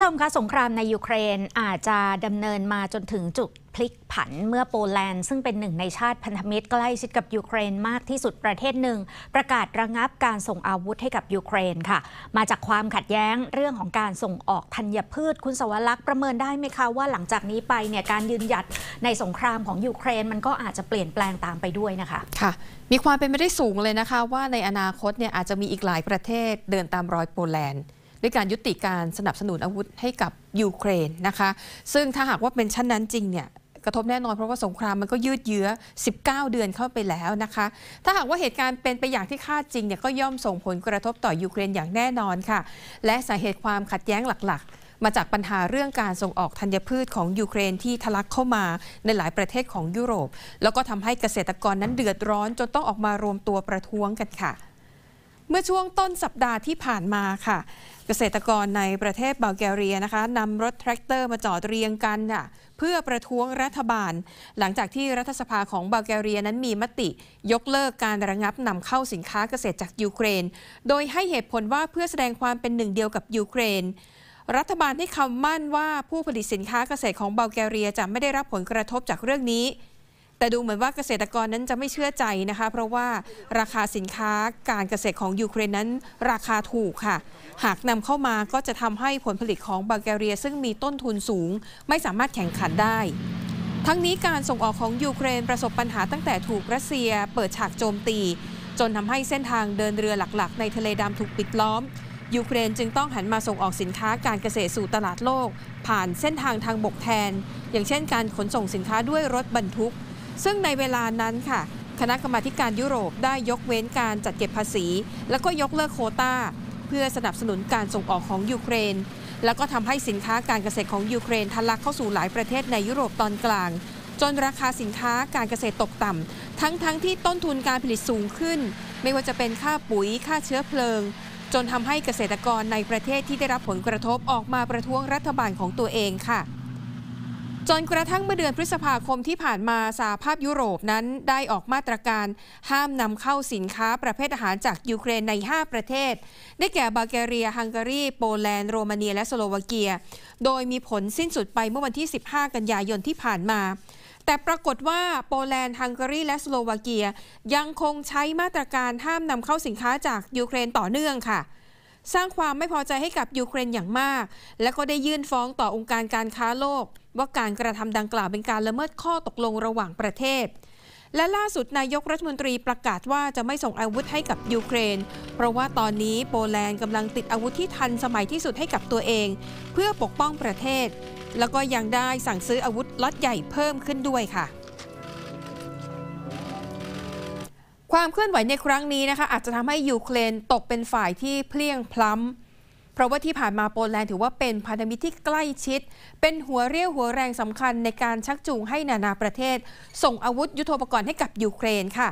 ท่านผู้ชมคะสงครามในยูเครนอาจจะดำเนินมาจนถึงจุดพลิกผันเมื่อโปแลนด์ ซึ่งเป็นหนึ่งในชาติพันธมิตรใกล้ชิดกับยูเครนมากที่สุดประเทศหนึ่งประกาศระงับการส่งอาวุธให้กับยูเครนค่ะ มาจากความขัดแย้งเรื่องของการส่งออกธัญพืชคุณสวรักษ์ประเมินได้ไหมคะว่าหลังจากนี้ไปเนี่ยการยืนหยัดในสงครามของยูเครนมันก็อาจจะเปลี่ยนแปลงตามไปด้วยนะคะค่ะมีความเป็นไปได้สูงเลยนะคะ ว่าในอนาคตเนี่ยอาจจะมีอีกหลายประเทศเดินตามรอยโปแลนด์ด้วยการยุติการสนับสนุนอาวุธให้กับยูเครนนะคะ ซึ่งถ้าหากว่าเป็นเช่นนั้นจริงเนี่ยกระทบแน่นอน เพราะว่าสงครามมันก็ยืดเยื้อ19 เดือนเข้าไปแล้วนะคะ ถ้าหากว่าเหตุการณ์เป็นไปอย่างที่คาดจริงเนี่ยก็ย่อมส่งผลกระทบต่อยูเครนอย่างแน่นอนค่ะ และสาเหตุความขัดแย้งหลักๆ มาจากปัญหาเรื่องการส่งออกธัญพืชของยูเครนที่ทะลักเข้ามาในหลายประเทศของยุโรป แล้วก็ทำให้เกษตรกรนั้นเดือดร้อนจนต้องออกมารวมตัวประท้วงกันค่ะ เมื่อช่วงต้นสัปดาห์ที่ผ่านมาค่ะเกษตรกรในประเทศบัลแกเรียนะคะนำรถแทรกเตอร์มาจอดเรียงกันค่ะเพื่อประท้วงรัฐบาล หลังจากที่รัฐสภาของบัลแกเรียนั้นมีมติ ยกเลิกการระงับนำเข้าสินค้าเกษตรจากยูเครน โดยให้เหตุผลว่าเพื่อแสดงความเป็นหนึ่งเดียวกับยูเครน รัฐบาลให้คำมั่นว่าผู้ผลิตสินค้าเกษตรของบัลแกเรียจะไม่ได้รับผลกระทบจากเรื่องนี้แต่ดูเหมือนว่าเกษตรกรนั้นจะไม่เชื่อใจนะคะ เพราะว่าราคาสินค้าการเกษตรของยูเครนนั้นราคาถูกค่ะ หากนำเข้ามาก็จะทำให้ผลผลิตของบัลแกเรียซึ่งมีต้นทุนสูง ไม่สามารถแข่งขันได้ ทั้งนี้การส่งออกของยูเครน ประสบปัญหาตั้งแต่ถูกรัสเซีย เปิดฉากโจมตี จนทำให้เส้นทางเดินเรือหลักๆ ในทะเลดำถูกปิดล้อม ยูเครนจึงต้องหันมาส่งออกสินค้าการเกษตรสู่ตลาดโลก ผ่านเส้นทางทางบกแทน อย่างเช่น การขนส่งสินค้าด้วยรถบรรทุกซึ่งในเวลานั้นค่ะ คณะกรรมาการยุโรปได้ยกเว้นการจัดเก็บภาษี และก็ยกเลิกโคตาเพื่อสนับสนุนการส่งออกของยูเครน แล้วก็ทำให้สินค้าการเกษตรของยูเครนทะลักเข้าสู่หลายประเทศในยุโรปตอนกลาง จนราคาสินค้าการเกษตรตกต่ำทั้งๆทที่ต้นทุนการผลิตสูงขึ้น ไม่ว่าจะเป็นค่าปุ๋ยค่าเชื้อเพลิง จนทำให้เกษตรกรในประเทศที่ได้รับผลกระทบออกมาประท้วงรัฐบาลของตัวเองค่ะจนกระทั่งเมื่อเดือนพฤษภาคมที่ผ่านมาสาภาพยุโรปนั้นได้ออกมาตรการห้ามนำเข้าสินค้าประเภทอาหารจากยูเครนใน 5 ประเทศ ได้แก่บัลแกเรีย ฮังการีโปแลนด์โรมาเนียและสโลวาเกีย โดยมีผลสิ้นสุดไปเมื่อวันที่ 15 กันยายนที่ผ่านมา แต่ปรากฏว่า โปแลนด์ฮังการีและสโลวาเกีย ยังคงใช้มาตรการห้ามนำเข้าสินค้าจากยูเครนต่อเนื่องค่ะสร้างความไม่พอใจให้กับยูเครนอย่างมาก และก็ได้ยื่นฟ้องต่อองค์การการค้าโลก ว่าการกระทำดังกล่าวเป็นการละเมิดข้อตกลงระหว่างประเทศ และล่าสุดนายกรัฐมนตรีประกาศว่าจะไม่ส่งอาวุธให้กับยูเครน เพราะว่าตอนนี้โปแลนด์กำลังติดอาวุธที่ทันสมัยที่สุดให้กับตัวเอง เพื่อปกป้องประเทศ แล้วก็ยังได้สั่งซื้ออาวุธล็อตใหญ่เพิ่มขึ้นด้วยค่ะความเคลื่อนไหวในครั้งนี้นะคะอาจจะทำให้ยูเครนตกเป็นฝ่ายที่เพลียงพล้ำ เพราะว่าที่ผ่านมาโปแลนด์ถือว่าเป็นพันธมิตรที่ใกล้ชิด เป็นหัวเรี่ยวหัวแรงสำคัญในการชักจูงให้นานาประเทศ ส่งอาวุธยุโทโธปกรณ์ให้กับยูเครนค่ะ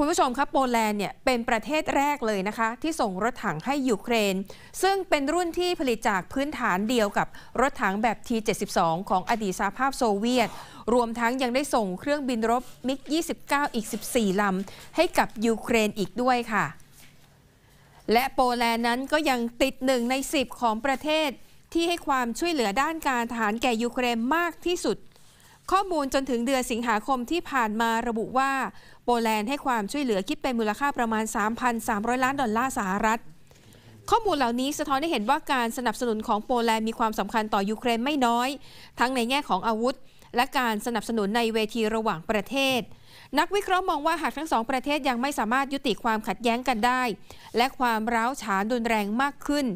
คุณผู้ชมครับโปแลนด์เนี่ยเป็นประเทศแรกเลยนะคะ ที่ส่งรถถังให้ยูเครน ซึ่งเป็นรุ่นที่ผลิตจากพื้นฐานเดียวกับรถถังแบบ T-72 ของอดีตสหภาพโซเวียต รวมทั้งยังได้ส่งเครื่องบินรบมิก29 อีก 14 ลำ ให้กับยูเครนอีกด้วยค่ะ และโปแลนด์นั้นก็ยังติดหนึ่งใน 10 ของประเทศที่ให้ความช่วยเหลือด้านการทหารแก่ยูเครนมากที่สุดข้อมูลจนถึงเดือนสิงหาคมที่ผ่านมาระบุว่า โปแลนด์ให้ความช่วยเหลือคิดเป็นมูลค่าประมาณ 3,300 ล้านดอลลาร์สหรัฐ ข้อมูลเหล่านี้สะท้อนให้เห็นว่าการสนับสนุนของโปแลนด์มีความสำคัญต่อยูเครนไม่น้อย ทั้งในแง่ของอาวุธ และการสนับสนุนในเวทีระหว่างประเทศ นักวิเคราะห์มองว่าหากทั้งสองประเทศยังไม่สามารถยุติความขัดแย้งกันได้ และความร้าวฉานดุนแรงมากขึ้น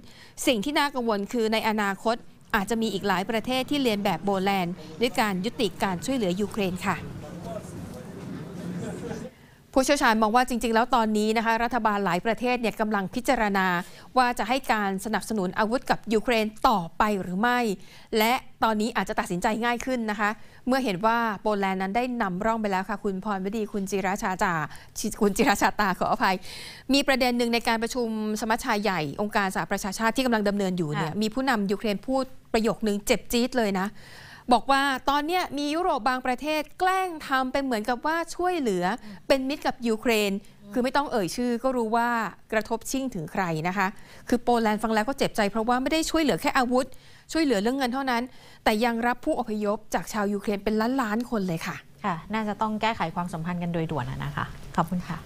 สิ่งที่น่ากังวลคือในอนาคตอาจจะมีอีกหลายประเทศที่เรียนแบบโบแลนด์ ด้วยการยุติการช่วยเหลือยูเครนค่ะผู้เชี่ยวชาญมองว่าจริง ๆ แล้วตอนนี้นะคะรัฐบาลหลายประเทศเนี่ยกำลังพิจารณา ว่าจะให้การสนับสนุนอาวุธกับยูเครนต่อไปหรือไม่ และตอนนี้อาจจะตัดสินใจง่ายขึ้นนะคะ เมื่อเห็นว่าโปแลนด์นั้นได้นำร่องไปแล้วค่ะคุณพรวดีคุณจิราชาจาคุณจิราชาตาขออภัย มีประเด็นหนึ่งในการประชุมสมัชชาใหญ่องค์การสหประชาชาติที่กำลังดำเนินอยู่เนี่ยมีผู้นำยูเครนพูดประโยคนึงเจ็บจี๊ดเลยนะบอกว่าตอนนี้มียุโรปบางประเทศแกล้งทำเป็นเหมือนกับว่าช่วยเหลือเป็นมิตรกับยูเครน คือไม่ต้องเอ่ยชื่อ ก็รู้ว่ากระทบชิงถึงใครนะคะ คือโปแลนด์ฟังแล้วก็เจ็บใจเพราะว่าไม่ได้ช่วยเหลือแค่อาวุธ ช่วยเหลือเรื่องเงินเท่านั้น แต่ยังรับผู้อพยพจากชาวยูเครนเป็นล้านล้านคนเลยค่ะค่ะ น่าจะต้องแก้ไขความสัมพันธ์กันโดยด่วนนะคะขอบคุณค่ะ